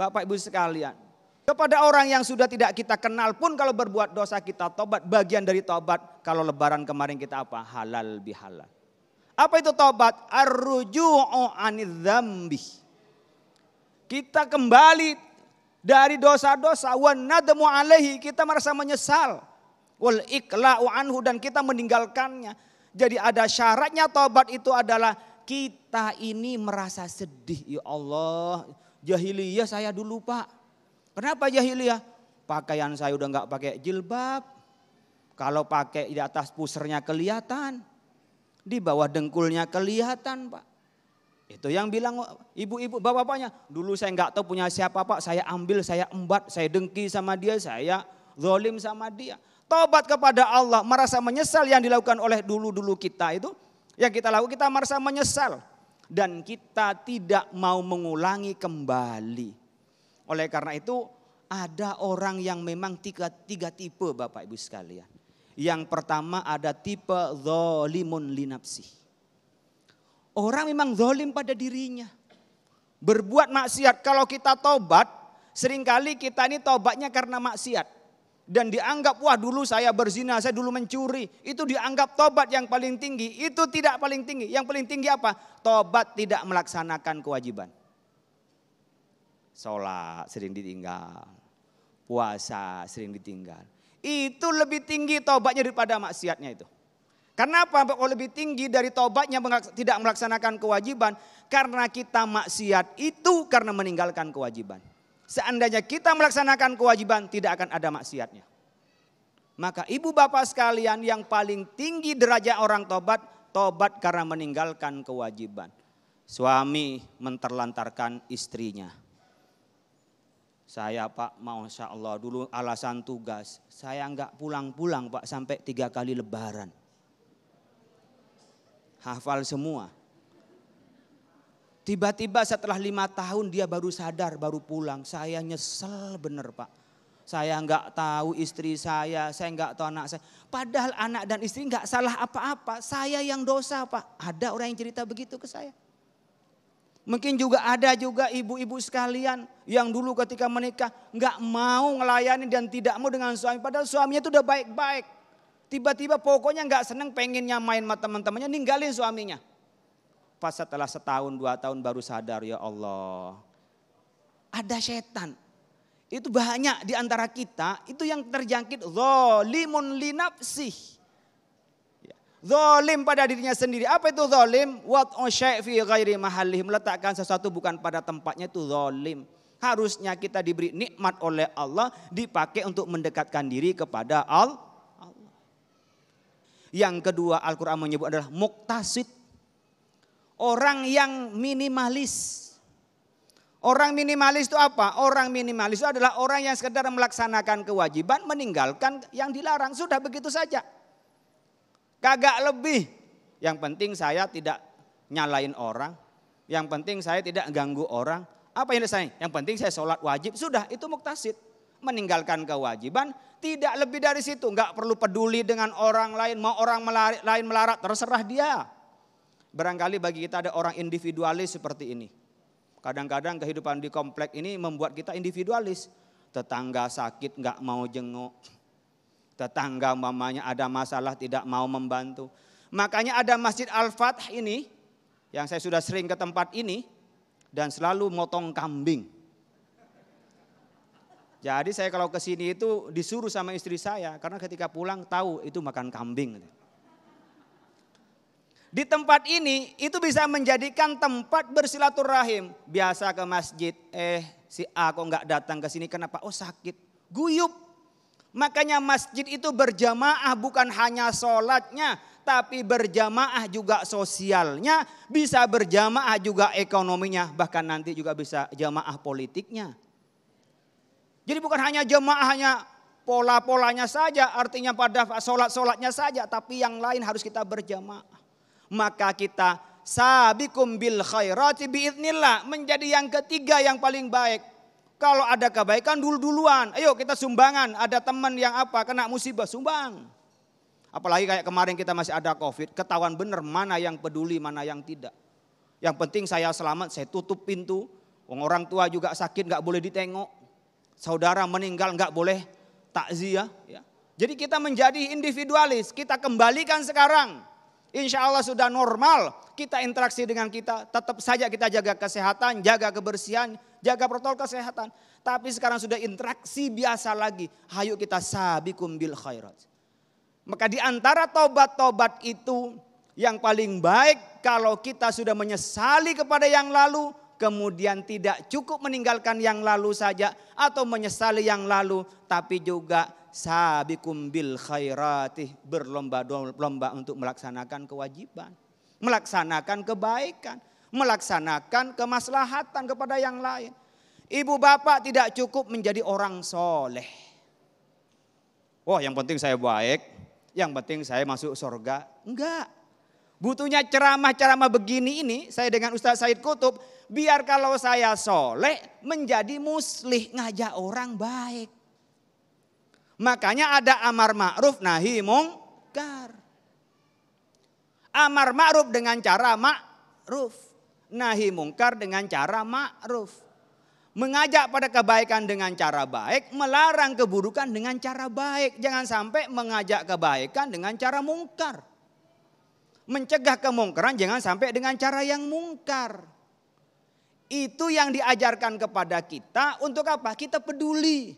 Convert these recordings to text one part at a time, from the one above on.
Bapak Ibu sekalian. Kepada orang yang sudah tidak kita kenal pun kalau berbuat dosa kita tobat. Bagian dari tobat kalau lebaran kemarin kita apa? Halal bihalal. Apa itu tobat? Arruju'u anidzambi. Kita kembali dari dosa-dosa. alaihi. Kita merasa menyesal. Wal ikla'u anhu. Dan kita meninggalkannya. Jadi ada syaratnya tobat itu adalah kita ini merasa sedih. Ya Allah Jahiliyah saya dulu pak. Kenapa jahiliyah? Pakaian saya udah nggak pakai jilbab. Kalau pakai di atas pusernya kelihatan. Di bawah dengkulnya kelihatan pak. Itu yang bilang ibu-ibu bapak-bapaknya. Dulu saya nggak tahu punya siapa pak. Saya ambil, saya embat, saya dengki sama dia. Saya zolim sama dia. Tobat kepada Allah. Merasa menyesal yang dilakukan oleh dulu-dulu kita itu. Yang kita lakukan kita merasa menyesal dan kita tidak mau mengulangi kembali. Oleh karena itu ada orang yang memang tiga, tiga tipe Bapak Ibu sekalian. Yang pertama ada tipe zolimun linapsi. Orang memang zolim pada dirinya. Berbuat maksiat, kalau kita tobat, seringkali kita ini tobatnya karena maksiat dan dianggap wah dulu saya berzina, saya dulu mencuri, itu dianggap tobat yang paling tinggi. Itu tidak paling tinggi. Yang paling tinggi apa? Tobat tidak melaksanakan kewajiban. Sholat sering ditinggal, puasa sering ditinggal. Itu lebih tinggi tobatnya daripada maksiatnya itu. Kenapa kalau oh, lebih tinggi dari tobatnya tidak melaksanakan kewajiban? Karena kita maksiat itu karena meninggalkan kewajiban. Seandainya kita melaksanakan kewajiban tidak akan ada maksiatnya. Maka ibu bapak sekalian yang paling tinggi derajat orang tobat, tobat karena meninggalkan kewajiban. Suami menterlantarkan istrinya. Saya Pak, insya Allah dulu alasan tugas. Saya enggak pulang-pulang Pak sampai tiga kali lebaran. Hafal semua. Tiba-tiba setelah lima tahun dia baru sadar, baru pulang. Saya nyesel bener pak. Saya nggak tahu istri saya, saya nggak tahu anak saya. Padahal anak dan istri nggak salah apa-apa. Saya yang dosa pak. Ada orang yang cerita begitu ke saya. Mungkin juga ada juga ibu-ibu sekalian yang dulu ketika menikah nggak mau ngelayani dan tidak mau dengan suami. Padahal suaminya itu udah baik-baik. Tiba-tiba pokoknya nggak seneng pengennya main sama teman-temannya ninggalin suaminya pas setelah setahun dua tahun baru sadar ya Allah. Ada setan. Itu banyak di antara kita itu yang terjangkit zalimun linafsih. Ya. Zolim pada dirinya sendiri. Apa itu zolim? What fi ghairi mahalih. Meletakkan sesuatu bukan pada tempatnya itu zolim. Harusnya kita diberi nikmat oleh Allah dipakai untuk mendekatkan diri kepada Allah. Yang kedua Al-Quran menyebut adalah muktasid orang yang minimalis. Orang minimalis itu apa? Orang minimalis itu adalah orang yang sekedar melaksanakan kewajiban, meninggalkan yang dilarang. Sudah begitu saja. Kagak lebih. Yang penting saya tidak nyalain orang. Yang penting saya tidak ganggu orang. Apa yang saya? Yang penting saya sholat wajib. Sudah, itu muktasid. Meninggalkan kewajiban, tidak lebih dari situ. Enggak perlu peduli dengan orang lain. Mau orang melari, lain melarat, terserah dia. Barangkali bagi kita ada orang individualis seperti ini. Kadang-kadang kehidupan di komplek ini membuat kita individualis. Tetangga sakit nggak mau jenguk. Tetangga mamanya ada masalah tidak mau membantu. Makanya ada Masjid al Fatih ini yang saya sudah sering ke tempat ini dan selalu motong kambing. Jadi saya kalau ke sini itu disuruh sama istri saya karena ketika pulang tahu itu makan kambing. Gitu. Di tempat ini itu bisa menjadikan tempat bersilaturahim. Biasa ke masjid, eh si A kok nggak datang ke sini kenapa? Oh sakit, guyup. Makanya masjid itu berjamaah bukan hanya sholatnya, tapi berjamaah juga sosialnya, bisa berjamaah juga ekonominya, bahkan nanti juga bisa jamaah politiknya. Jadi bukan hanya jamaah hanya pola-polanya saja, artinya pada sholat-sholatnya saja, tapi yang lain harus kita berjamaah maka kita sabikum bil khairati biiznillah menjadi yang ketiga yang paling baik. Kalau ada kebaikan dulu-duluan, ayo kita sumbangan. Ada teman yang apa kena musibah, sumbang. Apalagi kayak kemarin kita masih ada covid, ketahuan benar mana yang peduli, mana yang tidak. Yang penting saya selamat, saya tutup pintu. Orang tua juga sakit, nggak boleh ditengok. Saudara meninggal, nggak boleh takziah. Ya. Jadi kita menjadi individualis, kita kembalikan sekarang Insya Allah sudah normal kita interaksi dengan kita. Tetap saja kita jaga kesehatan, jaga kebersihan, jaga protokol kesehatan. Tapi sekarang sudah interaksi biasa lagi. Hayuk kita sabikum bil khairat. Maka di antara tobat-tobat itu yang paling baik kalau kita sudah menyesali kepada yang lalu, kemudian tidak cukup meninggalkan yang lalu saja atau menyesali yang lalu, tapi juga sabikum bil khairati berlomba-lomba untuk melaksanakan kewajiban, melaksanakan kebaikan, melaksanakan kemaslahatan kepada yang lain. Ibu bapak tidak cukup menjadi orang soleh. Wah yang penting saya baik, yang penting saya masuk surga. Enggak. Butuhnya ceramah-ceramah begini ini, saya dengan Ustaz Said Kutub, biar kalau saya soleh menjadi muslih ngajak orang baik. Makanya ada amar ma'ruf nahi mungkar. Amar ma'ruf dengan cara ma'ruf. Nahi mungkar dengan cara ma'ruf. Mengajak pada kebaikan dengan cara baik, melarang keburukan dengan cara baik. Jangan sampai mengajak kebaikan dengan cara mungkar. Mencegah kemungkaran jangan sampai dengan cara yang mungkar. Itu yang diajarkan kepada kita untuk apa? Kita peduli.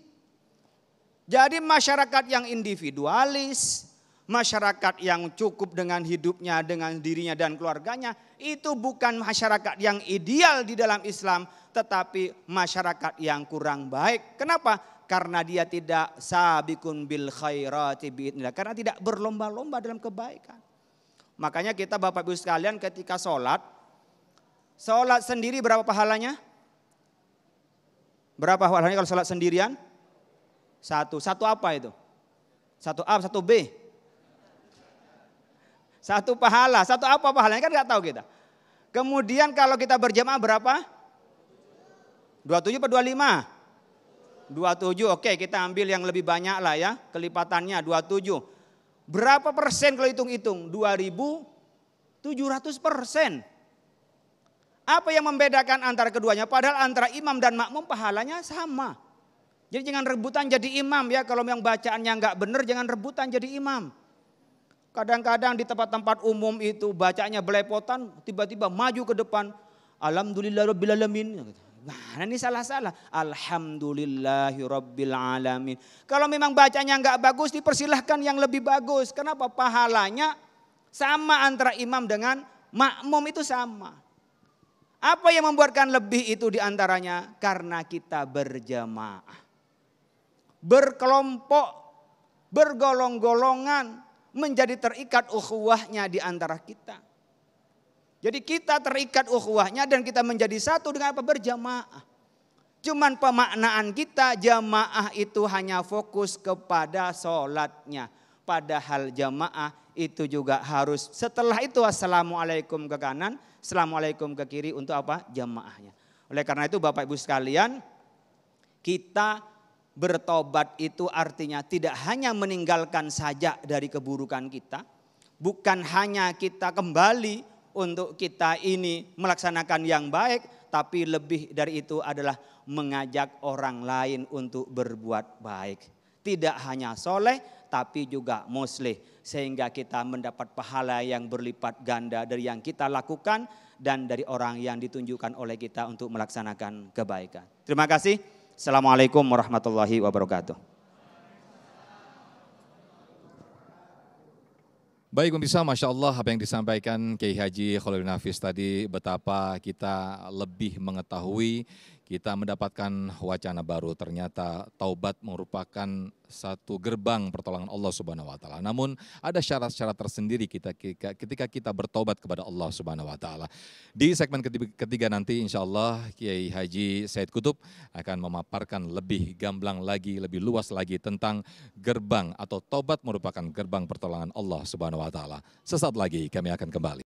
Jadi masyarakat yang individualis, masyarakat yang cukup dengan hidupnya, dengan dirinya dan keluarganya, itu bukan masyarakat yang ideal di dalam Islam, tetapi masyarakat yang kurang baik. Kenapa? karena dia tidak sabikun bil khairati biidnillah. Karena tidak berlomba-lomba dalam kebaikan. Makanya kita Bapak Ibu sekalian ketika sholat Sholat sendiri berapa pahalanya? Berapa pahalanya kalau sholat sendirian? Satu. Satu apa itu? Satu A, satu B. Satu pahala. Satu apa pahalanya? Kan nggak tahu kita. Kemudian kalau kita berjamaah berapa? 27 atau 25? 27. Oke, kita ambil yang lebih banyak lah ya, kelipatannya 27. Berapa persen kalau hitung-hitung? 2700 persen. Apa yang membedakan antara keduanya? Padahal antara imam dan makmum pahalanya sama. Jadi jangan rebutan jadi imam ya. Kalau yang bacaannya nggak benar jangan rebutan jadi imam. Kadang-kadang di tempat-tempat umum itu bacanya belepotan, tiba-tiba maju ke depan. Alhamdulillah Rabbil Alamin. Mana ini salah-salah? Alhamdulillahi Rabbil Alamin. Kalau memang bacanya nggak bagus dipersilahkan yang lebih bagus. Kenapa? Pahalanya sama antara imam dengan makmum itu sama. Apa yang membuatkan lebih itu diantaranya? Karena kita berjamaah. Berkelompok, bergolong-golongan, menjadi terikat ukhuwahnya diantara kita. Jadi kita terikat ukhuwahnya dan kita menjadi satu dengan apa? Berjamaah. Cuman pemaknaan kita jamaah itu hanya fokus kepada sholatnya. Padahal jamaah itu juga harus setelah itu assalamualaikum ke kanan, assalamualaikum ke kiri untuk apa? Jamaahnya. Oleh karena itu Bapak Ibu sekalian, kita bertobat itu artinya tidak hanya meninggalkan saja dari keburukan kita, bukan hanya kita kembali untuk kita ini melaksanakan yang baik, tapi lebih dari itu adalah mengajak orang lain untuk berbuat baik. Tidak hanya soleh, tapi juga muslih sehingga kita mendapat pahala yang berlipat ganda dari yang kita lakukan dan dari orang yang ditunjukkan oleh kita untuk melaksanakan kebaikan. Terima kasih. Assalamualaikum warahmatullahi wabarakatuh. Baik pemirsa, Masya Allah apa yang disampaikan Kiai Haji Khalil Nafis tadi, betapa kita lebih mengetahui kita mendapatkan wacana baru ternyata taubat merupakan satu gerbang pertolongan Allah Subhanahu wa taala. Namun ada syarat-syarat tersendiri kita ketika kita bertobat kepada Allah Subhanahu wa taala. Di segmen ketiga nanti insyaallah Kiai Haji Said Kutub akan memaparkan lebih gamblang lagi, lebih luas lagi tentang gerbang atau taubat merupakan gerbang pertolongan Allah Subhanahu wa taala. Sesaat lagi kami akan kembali.